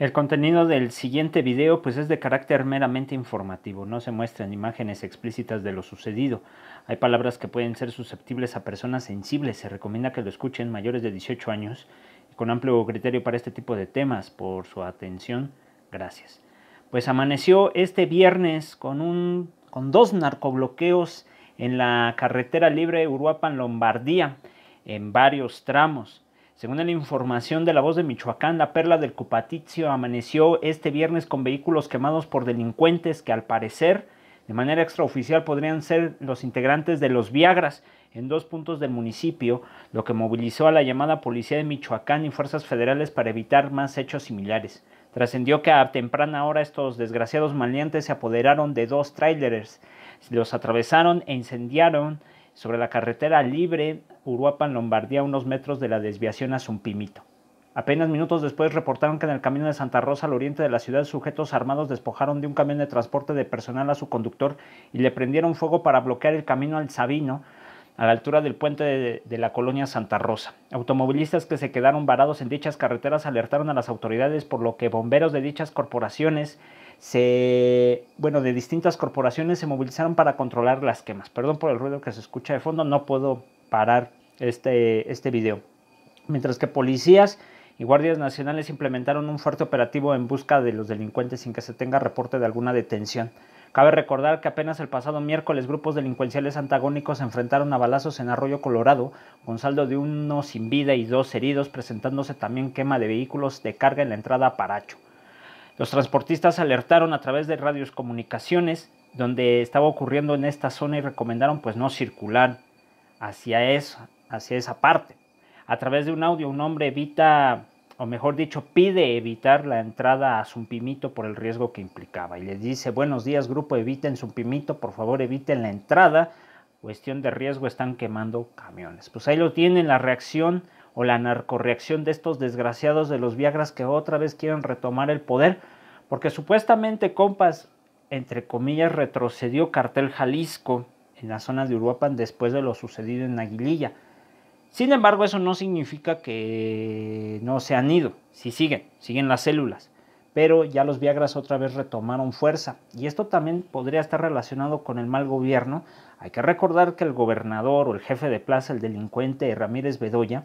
El contenido del siguiente video pues es de carácter meramente informativo, no se muestran imágenes explícitas de lo sucedido. Hay palabras que pueden ser susceptibles a personas sensibles, se recomienda que lo escuchen mayores de 18 años y con amplio criterio para este tipo de temas. Por su atención, gracias. Pues amaneció este viernes con, un, con dos narcobloqueos en la carretera libre Uruapan-Lombardía en varios tramos. Según la información de la voz de Michoacán, la perla del cupaticio amaneció este viernes con vehículos quemados por delincuentes que al parecer, de manera extraoficial, podrían ser los integrantes de los Viagras en dos puntos del municipio, lo que movilizó a la llamada policía de Michoacán y fuerzas federales para evitar más hechos similares. Trascendió que a temprana hora estos desgraciados maleantes se apoderaron de dos trailers, los atravesaron e incendiaron sobre la carretera libre Uruapan, Lombardía, unos metros de la desviación a Zumpimito. Apenas minutos después reportaron que en el camino de Santa Rosa al oriente de la ciudad sujetos armados despojaron de un camión de transporte de personal a su conductor y le prendieron fuego para bloquear el camino al Sabino a la altura del puente de, de, la colonia Santa Rosa. Automovilistas que se quedaron varados en dichas carreteras alertaron a las autoridades por lo que bomberos de dichas corporaciones se bueno, de distintas corporaciones se movilizaron para controlar las quemas. Perdón por el ruido que se escucha de fondo, no puedo parar este, este video. Mientras que policías y guardias nacionales implementaron un fuerte operativo en busca de los delincuentes sin que se tenga reporte de alguna detención. Cabe recordar que apenas el pasado miércoles grupos delincuenciales antagónicos se enfrentaron a balazos en Arroyo Colorado, con saldo de uno sin vida y dos heridos, presentándose también quema de vehículos de carga en la entrada a Paracho. Los transportistas alertaron a través de radios comunicaciones donde estaba ocurriendo en esta zona y recomendaron pues no circular hacia eso, hacia esa parte. A través de un audio, un hombre evita, o mejor dicho, pide evitar la entrada a Zumpimito por el riesgo que implicaba. Y le dice, buenos días grupo, eviten Zumpimito, por favor eviten la entrada. Cuestión de riesgo, están quemando camiones. Pues ahí lo tienen, la reacción o la narcoreacción de estos desgraciados de los Viagras que otra vez quieren retomar el poder, porque supuestamente, compas, entre comillas, retrocedió Cartel Jalisco en la zona de Uruapan después de lo sucedido en Aguililla. Sin embargo, eso no significa que no se han ido, si sí siguen, siguen las células, pero ya los Viagras otra vez retomaron fuerza y esto también podría estar relacionado con el mal gobierno. Hay que recordar que el gobernador o el jefe de plaza, el delincuente Ramírez Bedoya,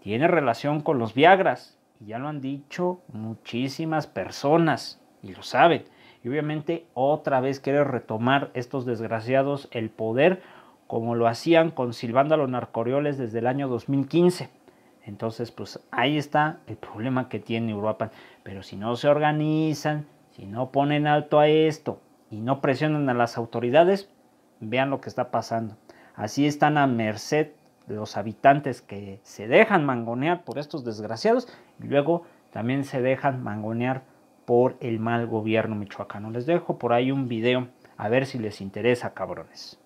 tiene relación con los Viagras y ya lo han dicho muchísimas personas y lo saben. Y obviamente otra vez quiere retomar estos desgraciados el poder como lo hacían con Silvando a los narcorioles desde el año 2015. Entonces, pues ahí está el problema que tiene Europa. Pero si no se organizan, si no ponen alto a esto y no presionan a las autoridades, vean lo que está pasando. Así están a merced los habitantes que se dejan mangonear por estos desgraciados y luego también se dejan mangonear por el mal gobierno michoacano. Les dejo por ahí un video a ver si les interesa, cabrones.